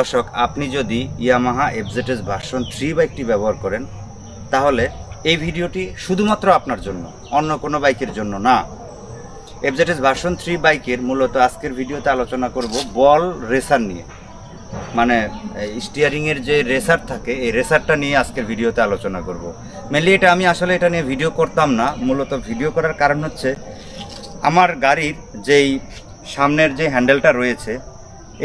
দর্শক আপনি যদি ইয়ামাহা এফজেটেস ভার্সন থ্রি বাইকটি ব্যবহার করেন তাহলে এই ভিডিওটি শুধুমাত্র আপনার জন্য অন্য কোনো বাইকের জন্য না এফজেটেস ভার্সন থ্রি বাইকের মূলত আজকের ভিডিওতে আলোচনা করব বল রেসার নিয়ে মানে স্টিয়ারিংয়ের যে রেসার থাকে এই রেসারটা নিয়ে আজকের ভিডিওতে আলোচনা করব। মেনলি এটা আমি আসলে এটা নিয়ে ভিডিও করতাম না মূলত ভিডিও করার কারণ হচ্ছে আমার গাড়ির যেই সামনের যে হ্যান্ডেলটা রয়েছে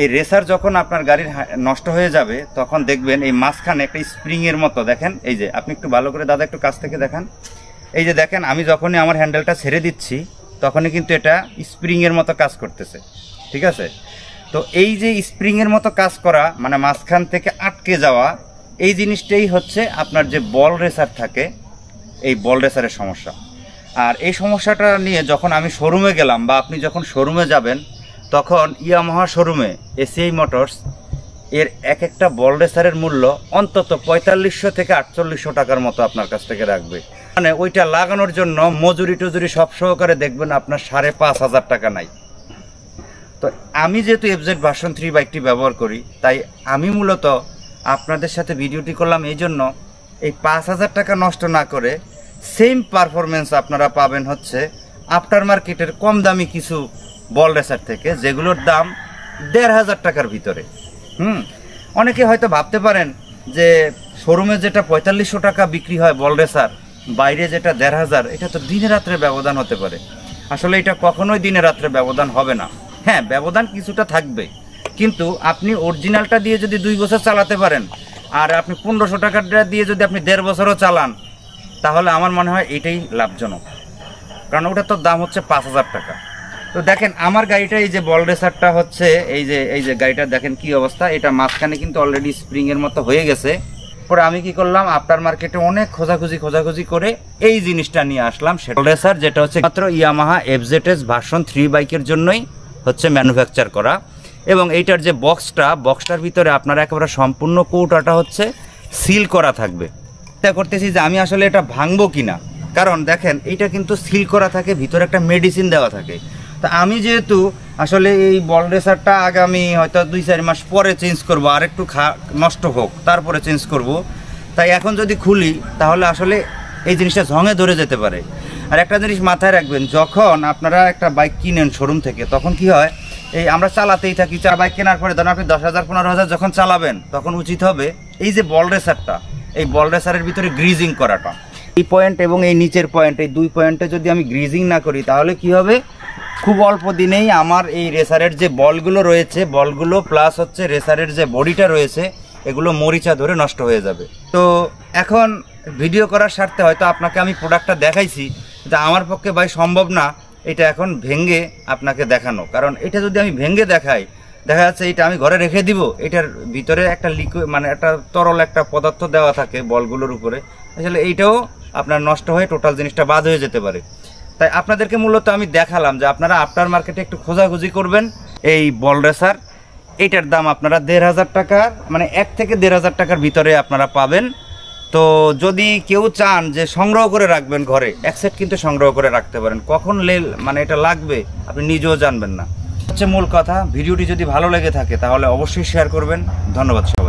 এই রেসার যখন আপনার গাড়ির নষ্ট হয়ে যাবে তখন দেখবেন এই মাঝখানে একটা স্প্রিংয়ের মতো দেখেন এই যে আপনি একটু ভালো করে দাদা একটু কাছ থেকে দেখান এই যে দেখেন আমি যখনই আমার হ্যান্ডেলটা ছেড়ে দিচ্ছি তখনই কিন্তু এটা স্প্রিংয়ের মতো কাজ করতেছে ঠিক আছে তো এই যে স্প্রিংয়ের মতো কাজ করা মানে মাঝখান থেকে আটকে যাওয়া এই জিনিসটাই হচ্ছে আপনার যে বল রেসার থাকে এই বল রেসারের সমস্যা আর এই সমস্যাটা নিয়ে যখন আমি শোরুমে গেলাম বা আপনি যখন শোরুমে যাবেন তখন ইয়ামাহা শোরুমে এসিআই মোটরস এর এক একটা বল্ডেসারের মূল্য অন্তত পঁয়তাল্লিশশো থেকে আটচল্লিশশো টাকার মতো আপনার কাছ থেকে রাখবে মানে ওইটা লাগানোর জন্য মজুরি টজুরি সব সহকারে দেখবেন আপনার সাড়ে পাঁচ হাজার টাকা নাই তো আমি যেহেতু এফজেড ভার্সন থ্রি বাইকটি ব্যবহার করি তাই আমি মূলত আপনাদের সাথে ভিডিওটি করলাম এই জন্য এই পাঁচ হাজার টাকা নষ্ট না করে সেম পারফরমেন্স আপনারা পাবেন হচ্ছে আফটার মার্কেটের কম দামি কিছু বল রেসার থেকে যেগুলোর দাম দেড় হাজার টাকার ভিতরে হুম অনেকে হয়তো ভাবতে পারেন যে শোরুমে যেটা পঁয়তাল্লিশশো টাকা বিক্রি হয় বল রেসার বাইরে যেটা দেড় হাজার এটা তো দিনে রাত্রে ব্যবধান হতে পারে আসলে এটা কখনোই দিনে রাত্রে ব্যবধান হবে না হ্যাঁ ব্যবধান কিছুটা থাকবে কিন্তু আপনি অরিজিনালটা দিয়ে যদি দুই বছর চালাতে পারেন আর আপনি পনেরোশো টাকাটা দিয়ে যদি আপনি দেড় বছরও চালান তাহলে আমার মনে হয় এটাই লাভজনক কারণ ওটার তো দাম হচ্ছে পাঁচ হাজার টাকা তো দেখেন আমার গাড়িটা এই যে বল রেসারটা হচ্ছে এই যে এই যে গাড়িটা দেখেন কি অবস্থা এটা মাঝখানে কিন্তু অলরেডি স্প্রিংয়ের মতো হয়ে গেছে পরে আমি কি করলাম আফটার মার্কেটে অনেক খোঁজাখুঁজি খোঁজাখুঁজি করে এই জিনিসটা নিয়ে আসলাম সেটা রেসার যেটা হচ্ছে মাত্র ইয়ামাহা এফজেটেস ভার্সন থ্রি বাইকের জন্যই হচ্ছে ম্যানুফ্যাকচার করা এবং এইটার যে বক্সটা বক্সটার ভিতরে আপনার একেবারে সম্পূর্ণ কৌটাটা হচ্ছে সিল করা থাকবে চেষ্টা করতেছি যে আমি আসলে এটা ভাঙবো কিনা কারণ দেখেন এটা কিন্তু সিল করা থাকে ভিতরে একটা মেডিসিন দেওয়া থাকে তা আমি যেহেতু আসলে এই বল রেসারটা আগামী হয়তো দুই চার মাস পরে চেঞ্জ করব আর একটু খা নষ্ট হোক তারপরে চেঞ্জ করব। তাই এখন যদি খুলি তাহলে আসলে এই জিনিসটা ঝঙে ধরে যেতে পারে আর একটা জিনিস মাথায় রাখবেন যখন আপনারা একটা বাইক কিনেন শোরুম থেকে তখন কি হয় এই আমরা চালাতেই থাকি চা বাইক কেনার পরে ধরুন আপনি দশ হাজার পনেরো হাজার যখন চালাবেন তখন উচিত হবে এই যে বল রেসারটা এই বল রেসারের ভিতরে গ্রিজিং করাটা এই পয়েন্ট এবং এই নিচের পয়েন্ট এই দুই পয়েন্টে যদি আমি গ্রিজিং না করি তাহলে কি হবে খুব অল্প দিনেই আমার এই রেসারের যে বলগুলো রয়েছে বলগুলো প্লাস হচ্ছে রেসারের যে বডিটা রয়েছে এগুলো মরিচা ধরে নষ্ট হয়ে যাবে তো এখন ভিডিও করার স্বার্থে হয়তো আপনাকে আমি প্রোডাক্টটা দেখাইছি যা আমার পক্ষে ভাই সম্ভব না এটা এখন ভেঙ্গে আপনাকে দেখানো কারণ এটা যদি আমি ভেঙ্গে দেখাই দেখা যাচ্ছে এটা আমি ঘরে রেখে দিব এটার ভিতরে একটা লিকুইড মানে একটা তরল একটা পদার্থ দেওয়া থাকে বলগুলোর উপরে আসলে এইটাও আপনার নষ্ট হয়ে টোটাল জিনিসটা বাদ হয়ে যেতে পারে তাই আপনাদেরকে মূলত আমি দেখালাম যে আপনারা আফটার মার্কেটে একটু খোঁজাখুঁজি করবেন এই বল রেসার এইটার দাম আপনারা দেড় হাজার টাকা মানে এক থেকে দেড় হাজার টাকার ভিতরে আপনারা পাবেন তো যদি কেউ চান যে সংগ্রহ করে রাখবেন ঘরে এক সেট কিন্তু সংগ্রহ করে রাখতে পারেন কখন লে মানে এটা লাগবে আপনি নিজেও জানবেন না হচ্ছে মূল কথা ভিডিওটি যদি ভালো লেগে থাকে তাহলে অবশ্যই শেয়ার করবেন ধন্যবাদ